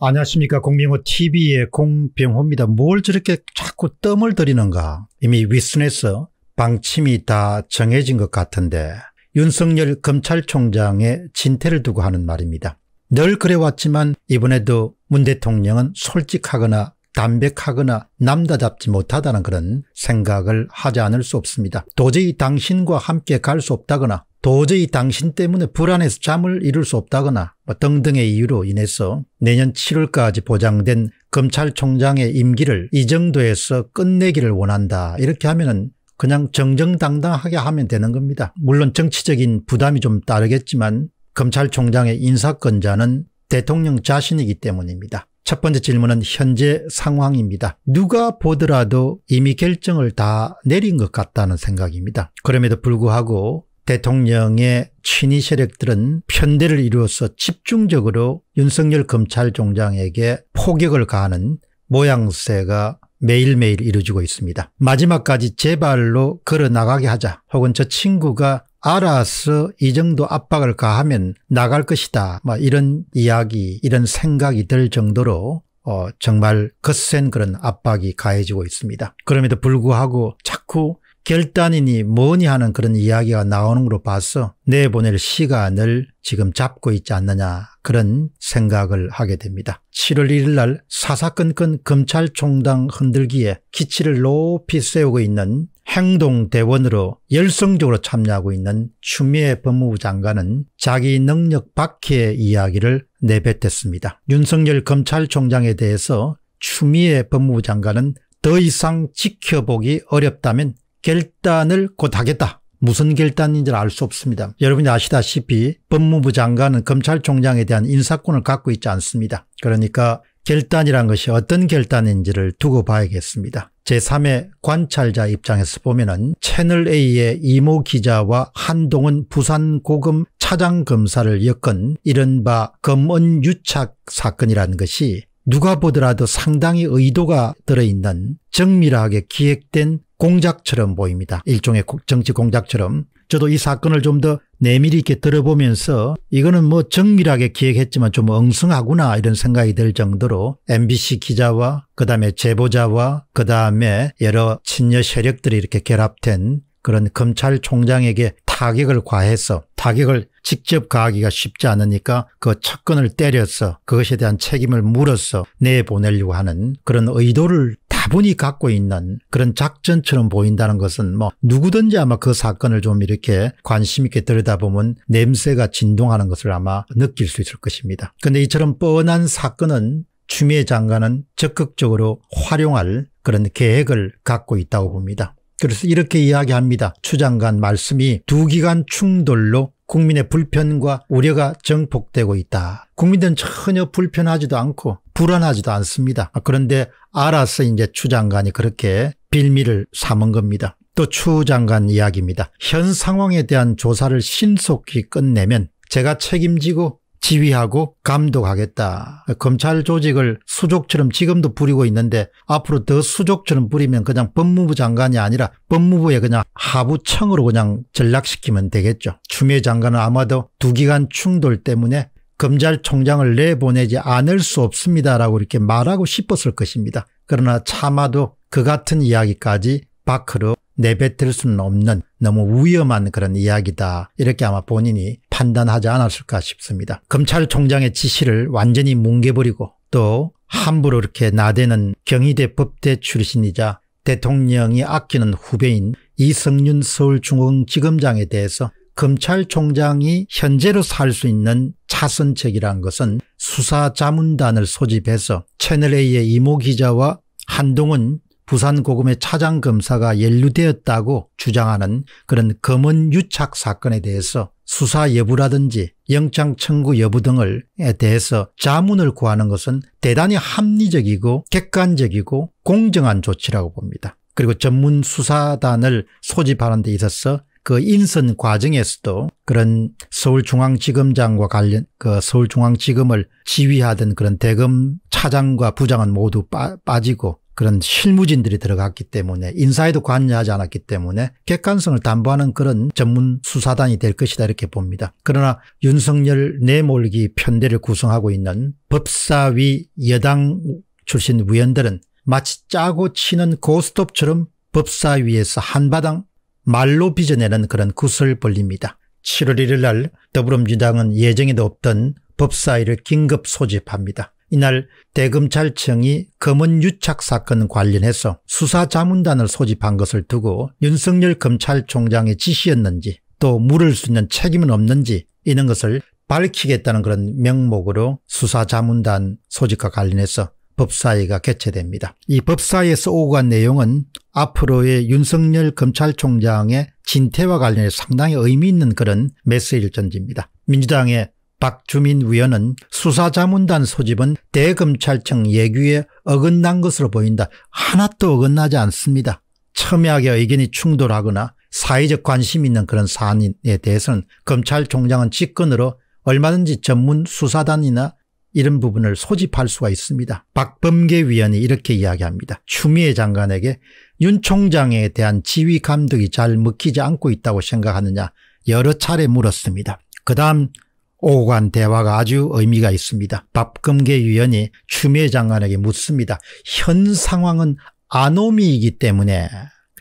안녕하십니까. 공병호 TV의 공병호입니다. 뭘 저렇게 자꾸 뜸을 들이는가. 이미 윗선에서 방침이 다 정해진 것 같은데 윤석열 검찰총장의 진퇴를 두고 하는 말입니다. 늘 그래왔지만 이번에도 문 대통령은 솔직하거나 담백하거나 남다잡지 못하다는 그런 생각을 하지 않을 수 없습니다. 도저히 당신과 함께 갈 수 없다거나 도저히 당신 때문에 불안해서 잠을 이룰 수 없다거나 뭐 등등의 이유로 인해서 내년 7월까지 보장된 검찰총장의 임기를 이 정도에서 끝내기를 원한다 이렇게 하면 은 그냥 정정당당하게 하면 되는 겁니다. 물론 정치적인 부담이 좀 따르겠지만 검찰총장의 인사권자는 대통령 자신이기 때문입니다. 첫 번째 질문은 현재 상황입니다. 누가 보더라도 이미 결정을 다 내린 것 같다는 생각입니다. 그럼에도 불구하고 대통령의 친위 세력들은 편대를 이루어서 집중적으로 윤석열 검찰총장에게 포격을 가하는 모양새가 매일매일 이루어지고 있습니다. 마지막까지 제 발로 걸어나가게 하자 혹은 저 친구가 알아서 이 정도 압박을 가하면 나갈 것이다 뭐 이런 이야기 이런 생각이 들 정도로 어, 정말 거센 그런 압박이 가해지고 있습니다. 그럼에도 불구하고 자꾸 결단이니 뭐니 하는 그런 이야기가 나오는 걸로 봐서 내보낼 시간을 지금 잡고 있지 않느냐 그런 생각을 하게 됩니다. 7월 1일 날 사사건건 검찰총당 흔들기에 기치를 높이 세우고 있는 행동대원으로 열성적으로 참여하고 있는 추미애 법무부 장관은 자기 능력 밖의 이야기를 내뱉었습니다. 윤석열 검찰총장에 대해서 추미애 법무부 장관은 더 이상 지켜보기 어렵다면 결단을 곧 하겠다. 무슨 결단인지 알수 없습니다. 여러분이 아시다시피 법무부 장관은 검찰총장에 대한 인사권을 갖고 있지 않습니다. 그러니까 결단이란 것이 어떤 결단인지를 두고 봐야겠습니다. 제3의 관찰자 입장에서 보면 은 채널A의 이모 기자와 한동훈 부산고금 차장검사를 엮은 이른바 검언 유착 사건이라는 것이 누가 보더라도 상당히 의도가 들어있는 정밀하게 기획된 공작처럼 보입니다. 일종의 정치 공작처럼. 저도 이 사건을 좀 더 내밀히 있게 들어보면서 이거는 뭐 정밀하게 기획했지만 좀 엉성하구나 이런 생각이 들 정도로 MBC 기자와 그다음에 제보자와 그다음에 여러 친여 세력들이 이렇게 결합된 그런 검찰총장에게 타격을 과해서 타격을 직접 가하기가 쉽지 않으니까 그 척근을 때려서 그것에 대한 책임을 물어서 내보내려고 하는 그런 의도를 다분이 갖고 있는 그런 작전처럼 보인다는 것은 뭐 누구든지 아마 그 사건을 좀 이렇게 관심 있게 들여다보면 냄새가 진동하는 것을 아마 느낄 수 있을 것입니다. 그런데 이처럼 뻔한 사건은 추미애 장관은 적극적으로 활용할 그런 계획을 갖고 있다고 봅니다. 그래서 이렇게 이야기합니다. 추 장관 말씀이 두 기간 충돌로 국민의 불편과 우려가 증폭되고 있다. 국민들은 전혀 불편하지도 않고 불안하지도 않습니다. 그런데 알아서 이제 추 장관이 그렇게 빌미를 삼은 겁니다. 또 추 장관 이야기입니다. 현 상황에 대한 조사를 신속히 끝내면 제가 책임지고 지휘하고 감독하겠다. 검찰 조직을 수족처럼 지금도 부리고 있는데 앞으로 더 수족처럼 부리면 그냥 법무부 장관이 아니라 법무부에 그냥 하부청으로 그냥 전락시키면 되겠죠. 추미애 장관은 아마도 두기간 충돌 때문에 검찰총장을 내보내지 않을 수 없습니다라고 이렇게 말하고 싶었을 것입니다. 그러나 차마도 그 같은 이야기까지 바크로 내뱉을 수는 없는 너무 위험한 그런 이야기다 이렇게 아마 본인이 판단하지 않았을까 싶습니다. 검찰총장의 지시를 완전히 뭉개버리고 또 함부로 이렇게 나대는 경희대 법대 출신이자 대통령이 아끼는 후배인 이성윤 서울중앙지검장에 대해서 검찰총장이 현재로 살 수 있는 차선책이란 것은 수사자문단을 소집해서 채널A의 이모 기자와 한동훈 부산 고금의 차장 검사가 연루되었다고 주장하는 그런 검은 유착 사건에 대해서 수사 여부라든지 영장 청구 여부 등을 대해서 자문을 구하는 것은 대단히 합리적이고 객관적이고 공정한 조치라고 봅니다. 그리고 전문 수사단을 소집하는 데 있어서 그 인선 과정에서도 그런 서울중앙지검장과 관련 그 서울중앙지검을 지휘하던 그런 대검 차장과 부장은 모두 빠, 빠지고 그런 실무진들이 들어갔기 때문에 인사에도 관여하지 않았기 때문에 객관성을 담보하는 그런 전문 수사단이 될 것이다 이렇게 봅니다. 그러나 윤석열 내몰기 편대를 구성하고 있는 법사위 여당 출신 위원들은 마치 짜고 치는 고스톱처럼 법사위에서 한바당 말로 빚어내는 그런 구슬 벌립니다. 7월 1일 날 더불어민주당은 예정에도 없던 법사위를 긴급 소집합니다. 이날 대검찰청이 검은 유착 사건 관련해서 수사자문단을 소집한 것을 두고 윤석열 검찰총장의 지시였는지 또 물을 수 있는 책임은 없는지 이런 것을 밝히겠다는 그런 명목으로 수사자문단 소집과 관련해서 법사위가 개최됩니다. 이 법사위에서 오고 간 내용은 앞으로의 윤석열 검찰총장의 진퇴와 관련해 상당히 의미 있는 그런 메시지전지입니다 민주당의 박주민 위원은 수사자문단 소집은 대검찰청 예규에 어긋난 것으로 보인다. 하나도 어긋나지 않습니다. 첨예하게 의견이 충돌하거나 사회적 관심 있는 그런 사안에 대해서는 검찰총장은 직권으로 얼마든지 전문 수사단이나 이런 부분을 소집할 수가 있습니다. 박범계 위원이 이렇게 이야기합니다. 추미애 장관에게 윤 총장에 대한 지휘 감독이 잘 먹히지 않고 있다고 생각하느냐 여러 차례 물었습니다. 그 다음 오간 대화가 아주 의미가 있습니다. 박금계 위원이 추미애 장관에게 묻습니다. 현 상황은 아노미이기 때문에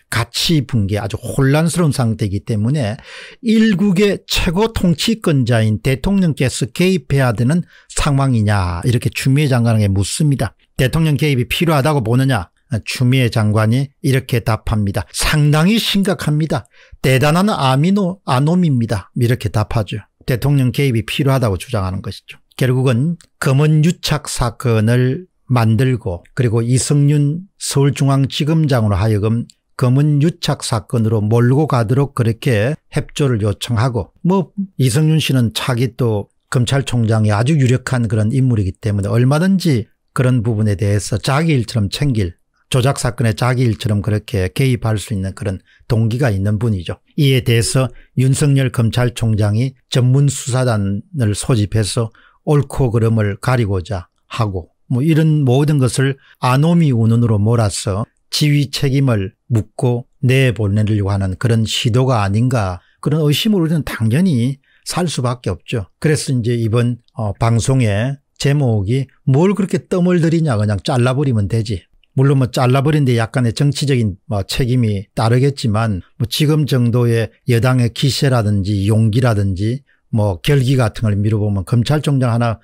가치 붕괴 아주 혼란스러운 상태이기 때문에 일국의 최고 통치권자인 대통령께서 개입해야 되는 상황이냐 이렇게 추미애 장관에게 묻습니다. 대통령 개입이 필요하다고 보느냐 추미애 장관이 이렇게 답합니다. 상당히 심각합니다. 대단한 아미노 아노미입니다 이렇게 답하죠. 대통령 개입이 필요하다고 주장하는 것이죠. 결국은 검은 유착 사건을 만들고 그리고 이승윤 서울중앙지검장으로 하여금 검은 유착 사건으로 몰고 가도록 그렇게 협조를 요청하고 뭐 이승윤 씨는 차기 또 검찰총장이 아주 유력한 그런 인물이기 때문에 얼마든지 그런 부분에 대해서 자기 일처럼 챙길 조작 사건의 자기 일처럼 그렇게 개입할 수 있는 그런 동기가 있는 분이죠. 이에 대해서 윤석열 검찰총장이 전문 수사단을 소집해서 옳고 그름을 가리고자 하고 뭐 이런 모든 것을 아노미 운운으로 몰아서 지휘 책임을 묻고 내보내려고 하는 그런 시도가 아닌가 그런 의심을 우리는 당연히 살 수밖에 없죠. 그래서 이제 이번 어, 방송에 제목이 뭘 그렇게 뜸을 들이냐 그냥 잘라버리면 되지. 물론 뭐 잘라버린데 약간의 정치적인 뭐 책임이 따르겠지만 뭐 지금 정도의 여당의 기세라든지 용기라든지 뭐 결기 같은 걸 미뤄보면 검찰총장 하나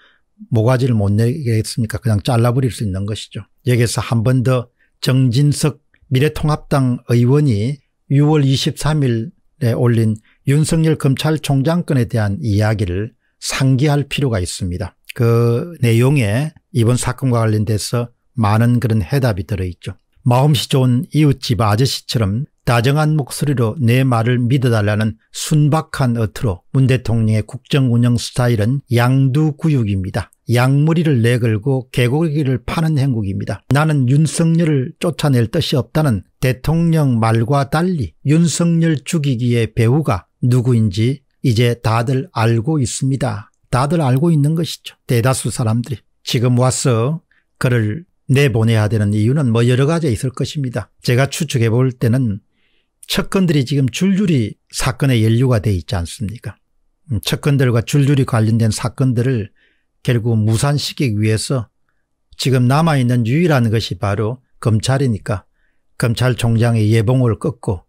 모가지를 못 내겠습니까? 그냥 잘라버릴 수 있는 것이죠. 여기서 한 번 더 정진석 미래통합당 의원이 6월 23일에 올린 윤석열 검찰총장 건에 대한 이야기를 상기할 필요가 있습니다. 그 내용에 이번 사건과 관련돼서 많은 그런 해답이 들어있죠. 마음씨 좋은 이웃집 아저씨처럼 다정한 목소리로 내 말을 믿어달라는 순박한 어투로 문 대통령의 국정운영 스타일은 양두구육입니다. 양무리를 내걸고 개고기를 파는 행국입니다. 나는 윤석열을 쫓아낼 뜻이 없다는 대통령 말과 달리 윤석열 죽이기의 배우가 누구인지 이제 다들 알고 있습니다. 다들 알고 있는 것이죠. 대다수 사람들이. 지금 와서 그를 내보내야 되는 이유는 뭐 여러 가지 있을 것입니다. 제가 추측해 볼 때는 척건들이 지금 줄줄이 사건의 연류가돼 있지 않습니까 척건들과 음, 줄줄이 관련된 사건들을 결국 무산시키기 위해서 지금 남아있는 유일한 것이 바로 검찰이니까 검찰총장의 예봉을 꺾고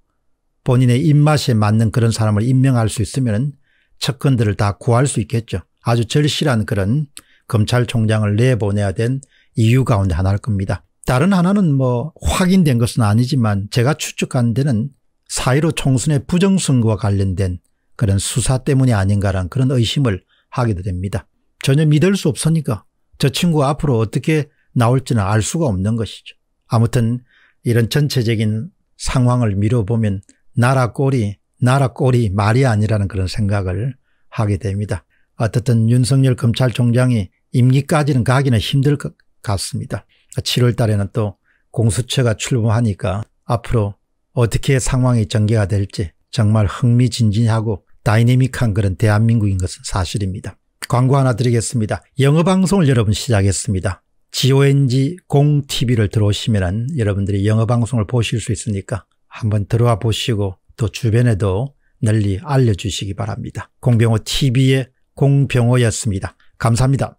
본인의 입맛에 맞는 그런 사람을 임명할 수 있으면 척건들을 다 구할 수 있겠죠. 아주 절실한 그런 검찰총장을 내보내야 된 이유 가운데 하나일 겁니다. 다른 하나는 뭐 확인된 것은 아니지만 제가 추측한 데는 사이로 총선의 부정선거와 관련된 그런 수사 때문이 아닌가라는 그런 의심을 하게 됩니다. 전혀 믿을 수 없으니까 저 친구가 앞으로 어떻게 나올지는 알 수가 없는 것이죠. 아무튼 이런 전체적인 상황을 미뤄보면 나라 꼴이 나라 꼴이 말이 아니라는 그런 생각을 하게 됩니다. 어떻든 윤석열 검찰총장이 임기까지는 가기는 힘들 것 같습니다. 7월 달에는 또 공수처가 출범하니까 앞으로 어떻게 상황이 전개가 될지 정말 흥미진진하고 다이내믹한 그런 대한민국인 것은 사실입니다. 광고 하나 드리겠습니다. 영어방송을 여러분 시작했습니다. GONG 공TV를 들어오시면 여러분들이 영어방송을 보실 수 있으니까 한번 들어와 보시고 또 주변에도 널리 알려주시기 바랍니다. 공병호 TV의 공병호였습니다. 감사합니다.